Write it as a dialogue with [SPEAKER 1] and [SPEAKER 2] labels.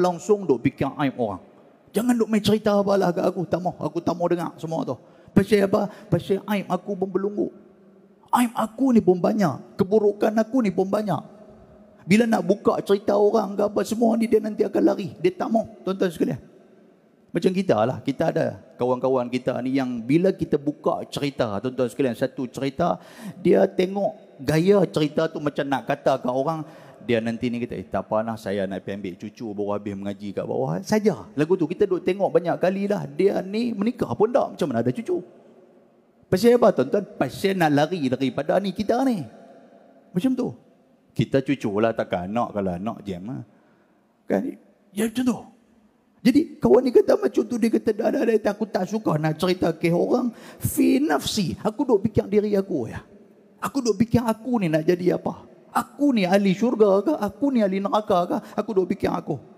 [SPEAKER 1] langsung duk fikir aib orang. Jangan duk main cerita apalah kat aku. Tak mau. Aku tak mau dengar semua tu. Pasal apa? Pasal aib aku pun belunggu. Aib aku ni pun banyak. Keburukan aku ni pun banyak. Bila nak buka cerita orang ke apa semua ni dia nanti akan lari. Dia tak mau. Tuan-tuan sekalian. Macam kita lah. Kita ada kawan-kawan kita ni yang bila kita buka cerita. Tuan-tuan sekalian. Satu cerita. Dia tengok gaya cerita tu macam nak kata ke orang dia nanti ni kita, eh, tak apa lah saya nak pergi ambil cucu baru habis mengaji kat bawah. Saja lagu tu. Kita duk tengok banyak kali lah. Dia ni menikah pun tak. Macam mana ada cucu? Pasal apa tuan-tuan? Pasal nak lari daripada ni kita ni. Macam tu. Kita cucu lah takkan anak kalau anak jam lah. Kan? Ya macam tu. Jadi kawan ni kata macam tu. Dia kata dah dah dah aku tak suka nak cerita ke orang. Fi nafsi. Aku duk fikir diri aku ya. Aku duk fikir aku ni nak jadi apa. Aku ni ahli syurga ke? Aku ni ahli neraka ke? Aku duk fikir aku.